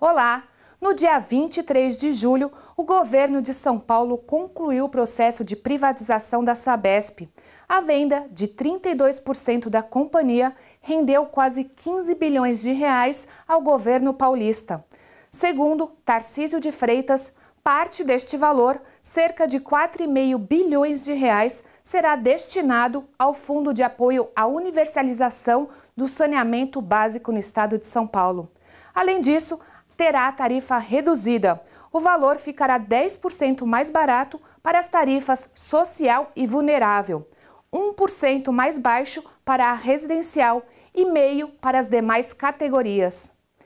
Olá! No dia 23 de julho, o governo de São Paulo concluiu o processo de privatização da Sabesp. A venda de 32% da companhia rendeu quase 15 bilhões de reais ao governo paulista. Segundo Tarcísio de Freitas, parte deste valor, cerca de 4,5 bilhões de reais, será destinado ao Fundo de Apoio à Universalização do Saneamento Básico no Estado de São Paulo. Além disso, terá a tarifa reduzida. O valor ficará 10% mais barato para as tarifas social e vulnerável, 1% mais baixo para a residencial e meio para as demais categorias.